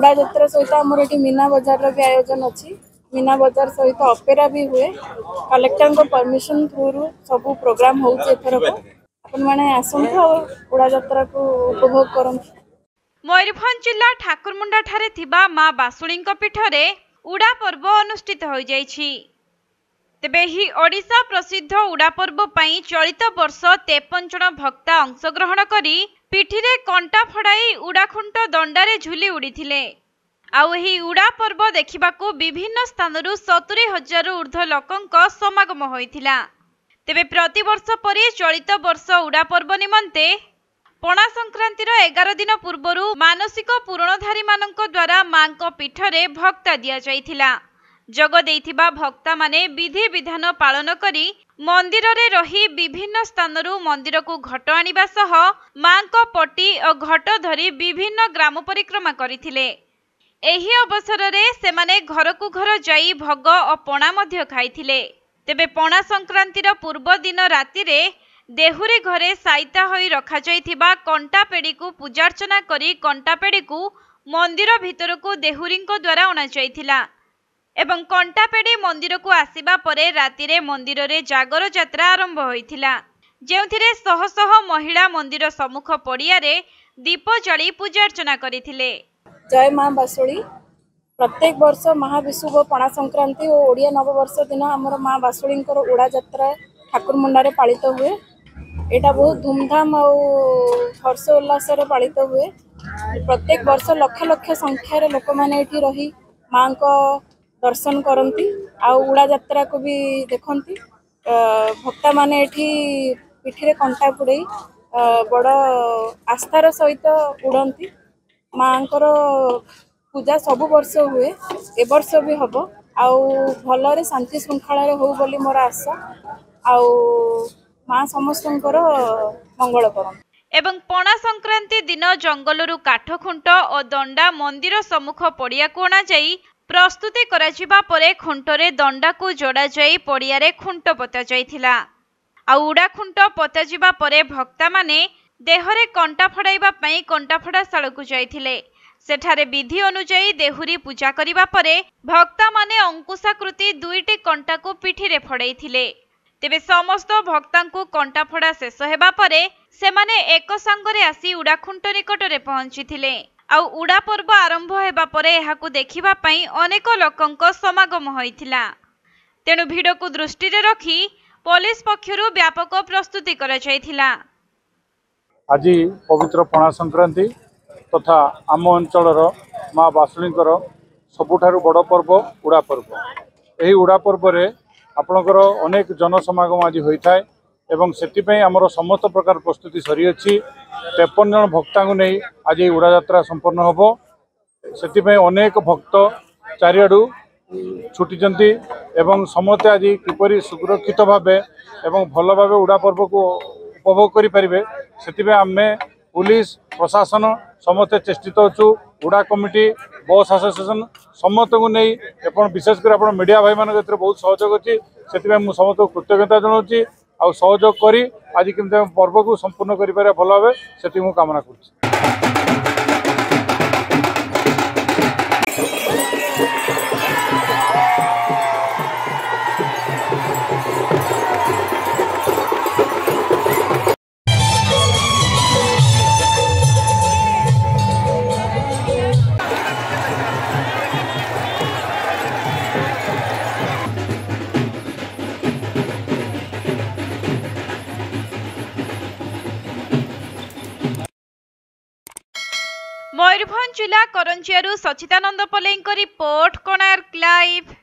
କୁକୁଡ଼ା ଯାତ୍ରା ସହିତ ଆମର ଏଠି ମୀନା ବଜାରର ବି ଆୟୋଜନ ଅଛି ମୀନା ବଜାର ସହିତ ଅପେରା ବି ହୁଏ କଲେକ୍ଟରଙ୍କ ପରମିସନ ଥ୍ରୁରୁ ସବୁ ପ୍ରୋଗ୍ରାମ ହେଉଛି ଏଥରକ ଆପଣମାନେ ଆସନ୍ତୁ ଆଉ କୁକୁଡ଼ା ଯାତ୍ରାକୁ ଉପଭୋଗ କରନ୍ତୁ ମୟୂରଭଞ୍ଜ ଜିଲ୍ଲା ଠାକୁରମୁଣ୍ଡା ଠାରେ ଥିବା ମା ବାସୁଳୀଙ୍କ ପୀଠରେ ଉଡ଼ା ପର୍ବ ଅନୁଷ୍ଠିତ ହୋଇଯାଇଛି ତେବେ ଏହି ଓଡ଼ିଶା ପ୍ରସିଦ୍ଧ ଉଡ଼ା ପର୍ବ ପାଇଁ ଚଳିତ ବର୍ଷ ତେପନ ଜଣ ଭକ୍ତା ଅଂଶଗ୍ରହଣ କରି ପିଠିରେ କଣ୍ଟା ଫଡ଼ାଇ ଉଡ଼ାଖୁଣ୍ଟ ଦଣ୍ଡାରେ ଝୁଲି ଉଡ଼ିଥିଲେ ଆଉ ଏହି ଉଡ଼ା ପର୍ବ ଦେଖିବାକୁ ବିଭିନ୍ନ ସ୍ଥାନରୁ ସତୁରି ହଜାରରୁ ଉର୍ଦ୍ଧ୍ୱ ଲୋକଙ୍କ ସମାଗମ ହୋଇଥିଲା ତେବେ ପ୍ରତିବର୍ଷ ପରି ଚଳିତ ବର୍ଷ ଉଡ଼ା ପର୍ବ ନିମନ୍ତେ ପଣା ସଂକ୍ରାନ୍ତିର ଏଗାର ଦିନ ପୂର୍ବରୁ ମାନସିକ ପୂରଣଧାରୀମାନଙ୍କ ଦ୍ୱାରା ମାଙ୍କ ପୀଠରେ ଭକ୍ତା ଦିଆଯାଇଥିଲା ଯୋଗ ଦେଇଥିବା ଭକ୍ତାମାନେ ବିଧିବିଧାନ ପାଳନ କରି ମନ୍ଦିରରେ ରହି ବିଭିନ୍ନ ସ୍ଥାନରୁ ମନ୍ଦିରକୁ ଘଟ ଆଣିବା ସହ ମାଙ୍କ ପଟି ଓ ଘଟ ଧରି ବିଭିନ୍ନ ଗ୍ରାମ ପରିକ୍ରମା କରିଥିଲେ ଏହି ଅବସରରେ ସେମାନେ ଘରକୁ ଘର ଯାଇ ଭୋଗ ଓ ପଣା ମଧ୍ୟ ଖାଇଥିଲେ ତେବେ ପଣା ସଂକ୍ରାନ୍ତିର ପୂର୍ବ ଦିନ ରାତିରେ ଦେହୁରୀ ଘରେ ସାଇତା ହୋଇ ରଖାଯାଇଥିବା କଣ୍ଟାପେଡ଼ିକୁ ପୂଜାର୍ଚ୍ଚନା କରି କଣ୍ଟାପେଡ଼ିକୁ ମନ୍ଦିର ଭିତରକୁ ଦେହୁରୀଙ୍କ ଦ୍ୱାରା ଅଣାଯାଇଥିଲା ଏବଂ କଣ୍ଟାପେଡ଼ି ମନ୍ଦିରକୁ ଆସିବା ପରେ ରାତିରେ ମନ୍ଦିରରେ ଜାଗର ଯାତ୍ରା ଆରମ୍ଭ ହୋଇଥିଲା ଯେଉଁଥିରେ ଶହ ଶହ ମହିଳା ମନ୍ଦିର ସମ୍ମୁଖ ପଡ଼ିଆରେ ଦୀପ ଜଳି ପୂଜାର୍ଚ୍ଚନା କରିଥିଲେ ଜୟ ମା ବାସୁଳୀ ପ୍ରତ୍ୟେକ ବର୍ଷ ମହାବିଷୁବ ପଣା ସଂକ୍ରାନ୍ତି ଓ ଓଡ଼ିଆ ନବବର୍ଷ ଦିନ ଆମର ମା ବାସୁଳୀଙ୍କର ଉଡ଼ା ଯାତ୍ରା ଠାକୁର ମୁଣ୍ଡାରେ ପାଳିତ ହୁଏ ଏଇଟା ବହୁତ ଧୁମଧାମ ଆଉ ହର୍ଷ ଉଲ୍ଲାସରେ ପାଳିତ ହୁଏ ପ୍ରତ୍ୟେକ ବର୍ଷ ଲକ୍ଷ ଲକ୍ଷ ସଂଖ୍ୟାରେ ଲୋକମାନେ ଏଠି ରହି ମାଙ୍କ ଦର୍ଶନ କରନ୍ତି ଆଉ ଉଡ଼ାଯାତ୍ରାକୁ ବି ଦେଖନ୍ତି ଭକ୍ତାମାନେ ଏଠି ପିଠିରେ କଣ୍ଟା ପୁଡ଼େଇ ବଡ଼ ଆସ୍ଥାର ସହିତ ଉଡ଼ନ୍ତି ମାଆଙ୍କର ପୂଜା ସବୁ ବର୍ଷ ହୁଏ ଏ ବର୍ଷ ବି ହବ ଆଉ ଭଲରେ ଶାନ୍ତି ଶୃଙ୍ଖଳାରେ ହଉ ବୋଲି ମୋର ଆଶା ଆଉ ମା ସମସ୍ତଙ୍କର ମଙ୍ଗଳ କରନ୍ତୁ ଏବଂ ପଣା ସଂକ୍ରାନ୍ତି ଦିନ ଜଙ୍ଗଲରୁ କାଠଖୁଣ୍ଟ ଓ ଦଣ୍ଡା ମନ୍ଦିର ସମ୍ମୁଖ ପଡ଼ିଆକୁ ଅଣାଯାଇ ପ୍ରସ୍ତୁତି କରାଯିବା ପରେ ଖୁଣ୍ଟରେ ଦଣ୍ଡାକୁ ଯୋଡ଼ାଯାଇ ପଡ଼ିଆରେ ଖୁଣ୍ଟ ପତାଯାଇଥିଲା ଆଉ ଉଡ଼ାଖୁଣ୍ଟ ପତାଯିବା ପରେ ଭକ୍ତାମାନେ ଦେହରେ କଣ୍ଟା ଫଡ଼ାଇବା ପାଇଁ କଣ୍ଟାଫଡ଼ା ସ୍ଥଳକୁ ଯାଇଥିଲେ ସେଠାରେ ବିଧି ଅନୁଯାୟୀ ଦେହୁରୀ ପୂଜା କରିବା ପରେ ଭକ୍ତାମାନେ ଅଙ୍କୁଶାକୃତି ଦୁଇଟି କଣ୍ଟାକୁ ପିଠିରେ ଫଡ଼ାଇଥିଲେ ତେବେ ସମସ୍ତ ଭକ୍ତାଙ୍କୁ କଣ୍ଟାଫଡ଼ା ଶେଷ ହେବା ପରେ ସେମାନେ ଏକ ସାଙ୍ଗରେ ଆସି ଉଡ଼ାଖୁଣ୍ଟ ନିକଟରେ ପହଞ୍ଚିଥିଲେ ଆଉ ଉଡ଼ା ପର୍ବ ଆରମ୍ଭ ହେବା ପରେ ଏହାକୁ ଦେଖିବା ପାଇଁ ଅନେକ ଲୋକଙ୍କ ସମାଗମ ହୋଇଥିଲା ତେଣୁ ଭିଡ଼କୁ ଦୃଷ୍ଟିରେ ରଖି ପୋଲିସ ପକ୍ଷରୁ ବ୍ୟାପକ ପ୍ରସ୍ତୁତି କରାଯାଇଥିଲା ଆଜି ପବିତ୍ର ପଣା ସଂକ୍ରାନ୍ତି ତଥା ଆମ ଅଞ୍ଚଳର ମା ବାସୁଣୀଙ୍କର ସବୁଠାରୁ ବଡ଼ ପର୍ବ ଉଡ଼ା ପର୍ବ ଏହି ଉଡ଼ା ପର୍ବରେ ଆପଣଙ୍କର ଅନେକ ଜନସମାଗମ ଆଜି ହୋଇଥାଏ ଏବଂ ସେଥିପାଇଁ ଆମର ସମସ୍ତ ପ୍ରକାର ପ୍ରସ୍ତୁତି ସରିଅଛି ତେପନ ଜଣ ଭକ୍ତାଙ୍କୁ ନେଇ ଆଜି ଏହି ଉଡ଼ାଯାତ୍ରା ସମ୍ପନ୍ନ ହେବ ସେଥିପାଇଁ ଅନେକ ଭକ୍ତ ଚାରିଆଡ଼ୁ ଛୁଟିଛନ୍ତି ଏବଂ ସମସ୍ତେ ଆଜି କିପରି ସୁରକ୍ଷିତ ଭାବେ ଏବଂ ଭଲ ଭାବେ ଉଡ଼ା ପର୍ବକୁ ଉପଭୋଗ କରିପାରିବେ ସେଥିପାଇଁ ଆମେ ପୋଲିସ ପ୍ରଶାସନ ସମସ୍ତେ ଚେଷ୍ଟିତ ଅଛୁ ଉଡ଼ା କମିଟି ବସ୍ ଆସୋସିଏସନ ସମସ୍ତଙ୍କୁ ନେଇ ଆପଣ ବିଶେଷ କରି ଆପଣ ମିଡ଼ିଆ ଭାଇମାନଙ୍କ ଏଥିରେ ବହୁତ ସହଯୋଗ ଅଛି ସେଥିପାଇଁ ମୁଁ ସମସ୍ତଙ୍କୁ କୃତଜ୍ଞତା ଜଣାଉଛି ଆଉ ସହଯୋଗ କରି ଆଜି କେମିତି ଆମେ ପର୍ବକୁ ସମ୍ପୂର୍ଣ୍ଣ କରିପାରିବା ଭଲ ଭାବେ ସେଥିପାଇଁ ମୁଁ କାମନା କରୁଛି ମୟୂରଭଞ୍ଜ ଜିଲ୍ଲା କରଞ୍ଜିଆରୁ ସଚ୍ଚିଦାନନ୍ଦ ପଲେଇଙ୍କ ରିପୋର୍ଟ କୋଣାର୍କ ଲାଇଭ୍